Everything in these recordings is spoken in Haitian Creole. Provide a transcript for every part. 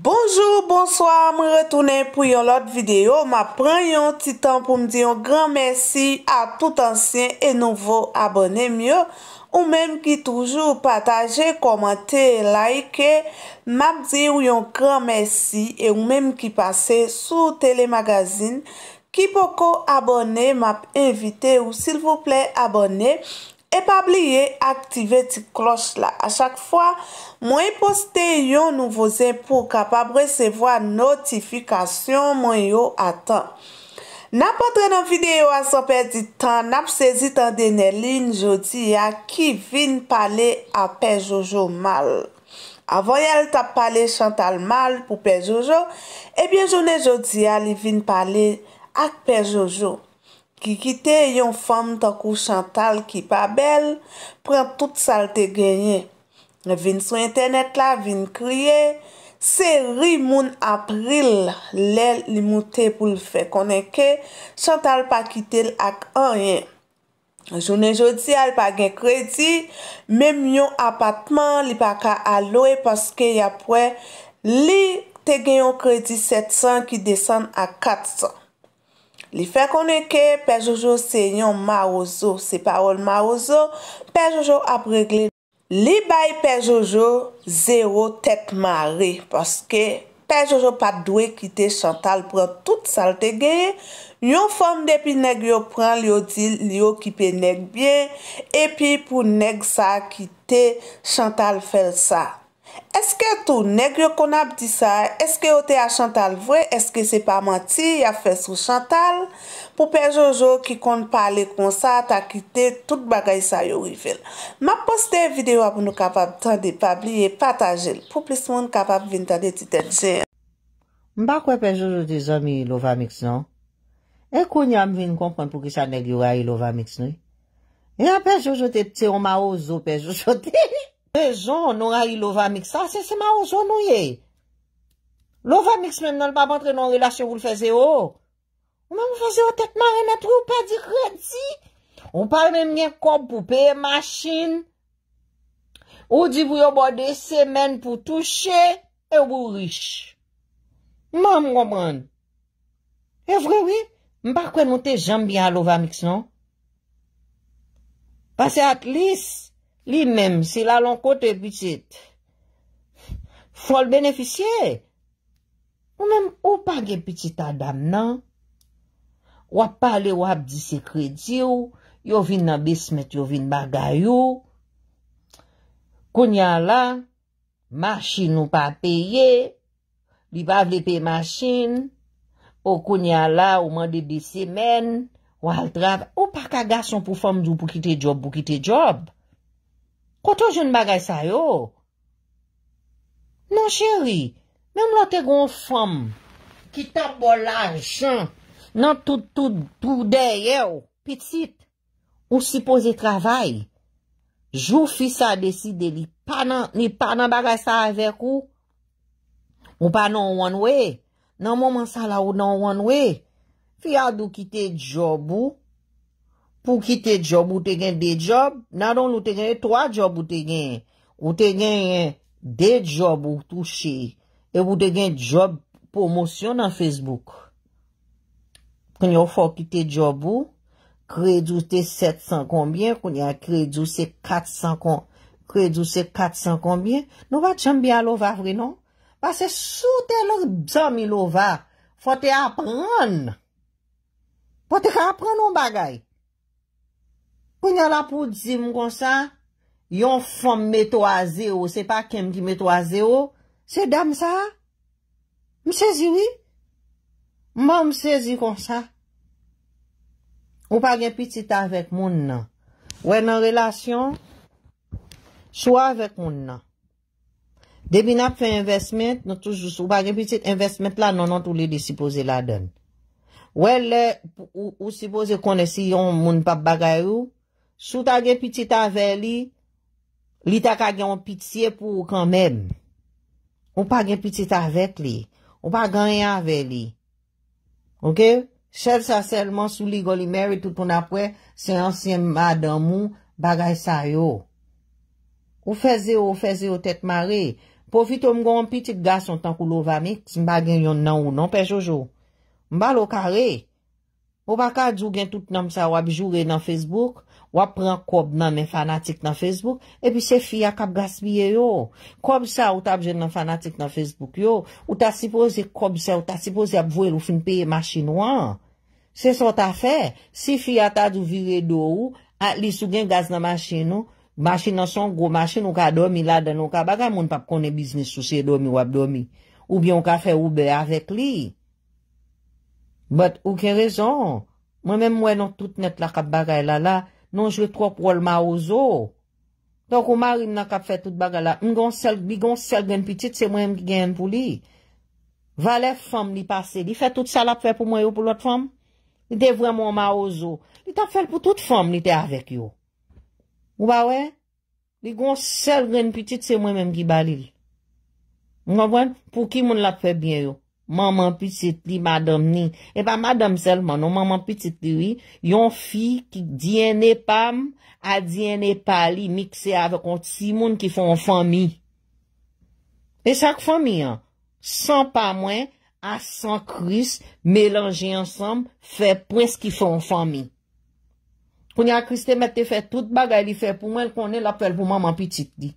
Bonjour, bonsoir, me retoune pou yon lot videyo. Ma pren yon titan pou me diyon gran mersi a tout ansyen e nouvo abone myo. Ou menm ki toujou pataje, komante, like. Ma diyon yon gran mersi e ou menm ki pase sou telemagazine. Ki poko abone, ma evite ou sil vople abone. Mwenm. E pa bliye aktive ti kloch la. A chak fwa, mwen poste yon nouvozen pou kapab resevo a notifikasyon mwen yo atan. Napotre nan videyo a sope di tan, nap sezi tan dene lin jodi ya ki vin pale a pe Jojo mal. Avoyal ta pale chantal mal pou pe Jojo, ebyen jone jodi ya li vin pale ak pe Jojo. Ki kite yon fom takou Chantal ki pa bel, pren tout sal te genye. Vin sou internet la, vin kriye, se ri moun april lè li moutè pou l'fè konenke, Chantal pa kite l ak anye. Joun en jodi al pa gen kredi, menm yon apatman li pa ka alowe paske yapwe li te gen yon kredi 700 ki desen a 400. Li fe konen ke pe Jojo se yon ma ozo, se parol ma ozo, pe Jojo ap regle. Li bay pe Jojo zero tek mare, paske pe Jojo pa dwe kite Chantal pran tout saltege, yon fom depi neg yo pran li yo kipe neg bien, epi pou neg sa kite Chantal fel sa. Eske tou negyo kon ap disa, eske ote a chantal vwe, eske se pa manti, a fes ou chantal, pou pe Jojo ki kon pale konsa, ta kite, tout bagay sa yo rifle. Ma poste videwa pou nou kapap tan de pabli e patajel, pou plis moun kapap vin tan de titetjen. Mba kwe pe Jojo te zomi lova miks non? E kon yam vin kompon pou ki sa negyo a yi lova miks nou? E a pe Jojo te tse oma ozo pe Jojo te? Rezon nou ra yi lova miksa, se seman ozon nou ye. Lova mikse men nan pa ban tre nan relasyon wou l faze yo. Mwen wou faze yo tet mare net wou pa di kredzi. Wou pa remen mwen kom poupe, machin. Ou di wou yo bode semen pou touche, e wou rish. Mwen mwen mwen. E vre wè, mwen pa kwen mwote jambi a lova mikse nou. Pase at lis. Li menm, se la lon kote pichit, fol beneficye. Ou menm, ou pa gen pichit adam nan, wap pale wap di se kredi ou, yo vin nan besmet, yo vin bagay ou, kounya la, mashin ou pa peye, li bavle pey mashin, ou kounya la, ou mande bi semen, ou al trab, ou pa ka gason pou fom djou pou kite job pou kite job. Ou toujoun bagay sa yo? Nan chéri, men m lote gon fom, ki tabo la jen, nan tout tout boudè yo, pitit, ou sipo ze travay, jou fi sa desi de li pa nan bagay sa avek ou, ou pa nan wanwe, nan moman sa la ou nan wanwe, fi adou ki te job ou, pou ki te job ou te gen de job, nan don ou te gen e 3 job ou te gen, ou te gen e de job ou touche, e ou te gen job pwomosyon nan Facebook. Kwen yo fò ki te job ou, kredou te 700 konbyen, kwen yo kredou se 400 konbyen, nou va chan byan lou va vre non? Bas se sou te lor zami lou va, fò te apren fò te ka apren nou bagay. Kwenye la pou di mwen konsa, yon fom meto azeo, se pa kem ki meto azeo, se dam sa, mseziwi, mman msezi konsa. Ou pa gen pitit avèk moun nan. Wè nan relasyon, chwa avèk moun nan. Debina pfe investment, nou toujous, ou pa gen pitit investment la, nan nan tou li disipoze la den. Wè le, ou sipoze kone si yon moun pap bagayou, Sou ta gen piti ta ve li, li ta ka gen an piti siye pou kan men. Ou pa gen piti ta vet li. Ou pa gen an ve li. Ok? Che sa selman sou li go li meri touton apwe, se ansyen madan moun bagay sa yo. Ou feze ou feze ou tet mare. Pofito mgo an piti gason tankou lo vami, si mba gen yon nan ou nan pe jojo. Mba lo kare. Ou baka djou gen tout nan msa wabijou re nan Facebook, wap pran kob nan men fanatik nan Facebook, epi se fia kap gas biye yo. Kob sa ou ta ap jen nan fanatik nan Facebook yo, ou ta sipoze kob sa, ou ta sipoze ap vwe lou fin peye maschino an. Se son ta fe, si fia ta adou vire do ou, atli sou gen gaz nan maschino, maschino son go maschino, ou ka domi la den, ou ka bagay moun pa konen biznis sou se domi wap domi. Ou biyon ka fe oube avèk li. But ou ke rezon, mwen mwen mwen nou tout net la kap bagay la la, Non jwè trok wòl ma ozo. Tonk ou marim nan kap fè tout bagala. Li gon sel gen pitit se mwen mwen gen pou li. Va le fòm li pase. Li fè tout sal ap fè pou mwen yo pou lot fòm. Li te vwèm wòm ma ozo. Li tap fèl pou tout fòm li te avèk yo. Ou ba wè? Li gon sel gen pitit se mwen mwen mwen gibalil. Mwen mwen pou ki moun la fè bè yo. Maman pitit li, madame ni. E eh pa madame selman, nou maman pitit li, yon fi ki djene pam, a djene pali, mikse ave konti si moun ki fon fomi. E chak fomi an. San pa mwen, a san kris, melange ansam, fe pwen skifon fomi. Koun ya kris te mette fe tout bagay li fe pou mwen konen la pel pou maman pitit li.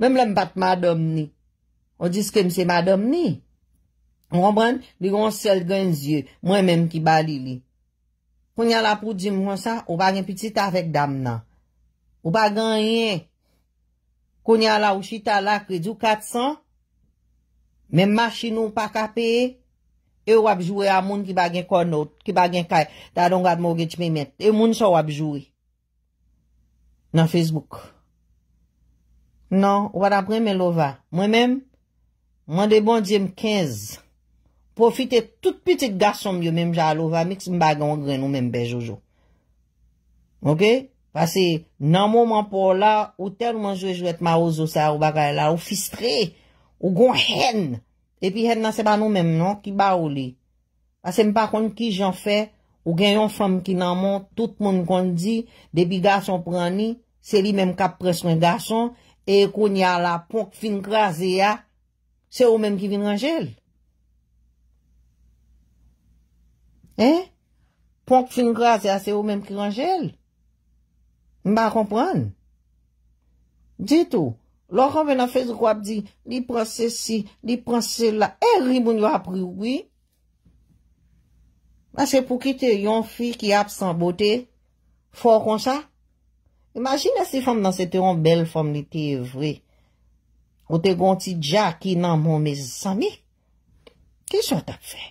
Mwen mwen bat madame ni. O di sken se madame ni. Mwen mwen, ligo yon sel gen zye, mwen menm ki bali li. Konya la pou di mwen sa, ou bagen pitit avek dam nan. Ou bagen yon, konya la ou chita la kredi ou kat san, menm masi nou pa kape, e ou wapjouye a moun ki bagen konot, ki bagen kay, ta don gade mou gen ti me met. E moun sou wapjouye. Nan Facebook. Nan, ou wad apre men lova. Mwen menm, mwen de bon di mwen kenz, Profite tout pitik gason myo menm jalo, vami kis m bagan ou dren ou menm bejoujou. Ok? Fase, nan mouman pou la, ou tel mwenjoujou et ma ouzousa ou bagay la, ou fistre, ou goun chen. Epi chen nan se pa nou menm, non? Ki ba ou li. Fase, m pa kon ki jen fe, ou gen yon fam ki nan moun, tout moun kon di, depi gason prani, se li menm kap preswen gason, e kon ya la ponk fin krasi ya, se ou ah, menm ki vin ranjel. E? Eh? Ponk fin graz e ase ou menm ki ranjel? Mba kompran? Dito, lor kon vè nan fez kwa ap di, di pran se si, di pran se la, e riboun yo apri, oui? Mba se pou kite yon fi ki ap san bote, fò kon sa? Imagina si fòm nan se te ron bel fòm li te vwe, ou te gonti dja ki nan moun mè zanmi? Ki chot ap fè?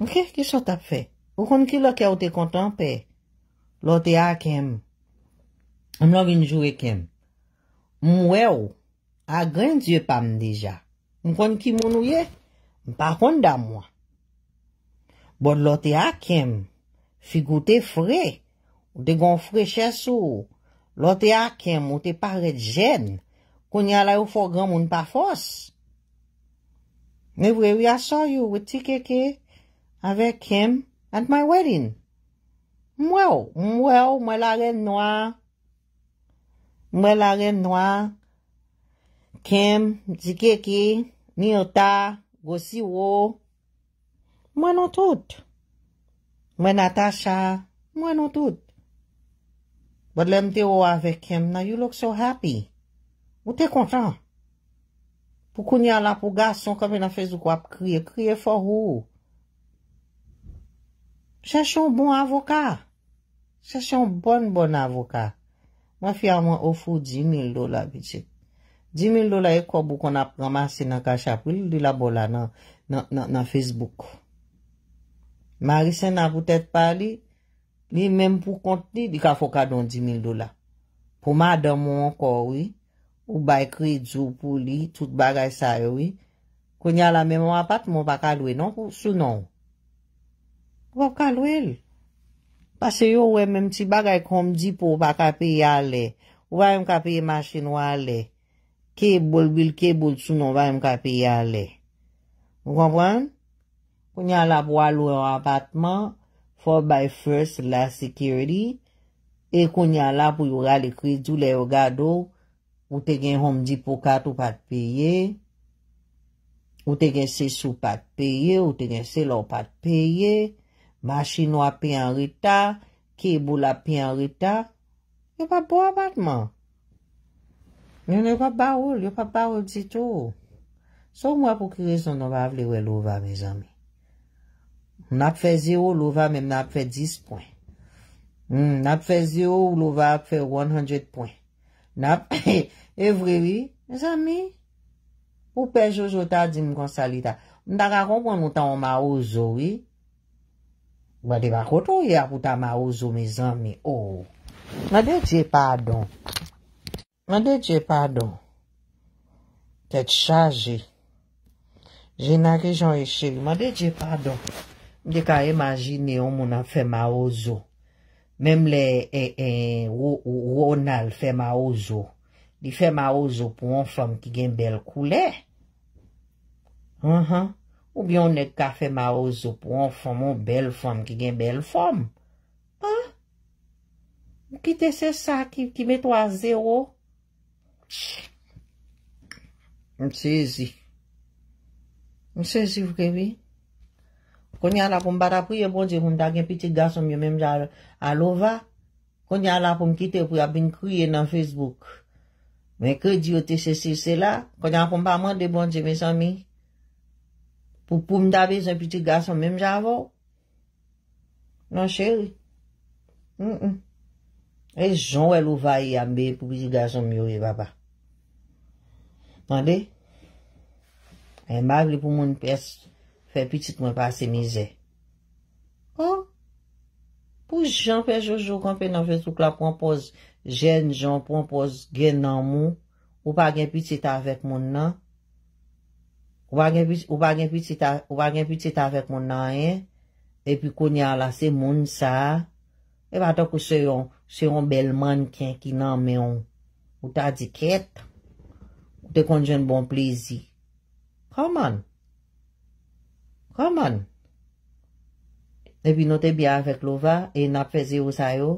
Mkè, kè sot ap fè? Ou konn ki lò kè ou te kontan pè? Lò te a kem. Mnò vinjou e kem. Mwè ou, a gren djè pam deja. Mkonn ki moun ou ye? Mpa kond a mwa. Bòd bon, lò te a kem. Figo te fre. Ou te gon fre chè sou. Lò te a kem. Ou te pare djen. Konn yalè ou fò gram moun pa fòs. Mè vwe wè asò yò. Wè ti keke? Avek kem at my wedding. Mwe ou, mwe ou, mwe la ren noa. Mwe la ren noa. Kem, zike ki, ni otta, gosi ou. Mwen an tout. Mwen Natasha, mwen an tout. Badle mte ou avek kem. Na you look so happy. Ou te kontran. Pou kounye ala pou gason kame na fezou kwa pou kriye. Kriye for ou ou. Chè chè un bon avokat. Chè chè un bon, bon avokat. Mwen fè a mwen ofou 10.000 dola bè chè. 10.000 dola e kòbou kon ap ramase nan kachapri li li la bolan nan Facebook. Marisen nan poutet pa li li mèm pou konti li ka fokadon 10.000 dola. Pou mè adè mwen an kò wè ou bay kri djou pou li tout bagay sa yè wè kon yè la mè mwen apat mwen pa kalwe non pou sounan wè. Wap kal wèl. Pase yo wè menm ti bagay koum di pou wap ka pe yale. Wap yon ka pe yon masin wale. Ke bol bil, ke bol sunon wap yon ka pe yale. Wou konpran? Kounyan la pou wale wè yon apatman. 4 by 1, la security. E kounyan la pou yon gale kri djou lè yon gado. Wote gen koum di pou kat wap pe yè. Wote gen se sou wap pe yè. Wote gen se lò wap pe yè. Mashi nou api an rita, kebou la api an rita, yo pa bo apatman. Yo ne pa baoul, yo pa baoul dito. So mwa pou kire son nou va avle we louva, me zami. Nou ap fe zero louva, men nou ap fe 10 poin. Hmm, nou ap fe zero louva, ap fe 100 poin. Nou ap evrevi, eh, me zami. Ou pe jojota, di mwen konsali ta. Mda raron kwen nou ta oma ou zovi, Mwade wakot ou yapouta ma ozo me zanmi? Ou. Oh. Mwade dje padon. Mwade dje padon. Tè t'chaji. Jena ki joun eshevi. Mwade dje padon. Mdeka imagine yon mounan fè ma ozo. Mem le e, e, Ronald fè ma ozo. Li fè ma ozo pou yon fòm ki gen bel koule. Mwade dje padon. Ou bi yon net kafe ma ou zo pou yon fòm ou bel fòm ki gen bel fòm. Ha? Ou ki te se sa ki me to bon a zero? M sezi. M sezi vrevi. Kon yon la pou m bada pou yon bonje pou m dage yon piti gasom yon menm jan alova. Kon yon la pou m kite pou yon bin kriye nan Facebook. Men ke di yo te se si se la? Kon yon pou m ba mande bonje me san bon mi? pou pou m dabè zon piti gason mèm jan avò. Nan chèri. M, m. E zon wè lou vay yambe pou piti gason mèm yoy, baba. Mande? E mabli pou moun pès fè piti mwen pa se mizè. Pou? Pou zon fè jojou kon fè nan fè souk la pou an poz jen zon, pou an poz gen nan moun, ou pa gen piti ta avèk moun nan. Ou bagen fiti ta vek moun nanye, epi konya la se moun sa, epi ato kou se yon bel man kin ki nanme yon. Ou ta diket, ou te konjen bon plezi. Koman, koman. Epi nou te biya vek louva, e nap feze ou sayo.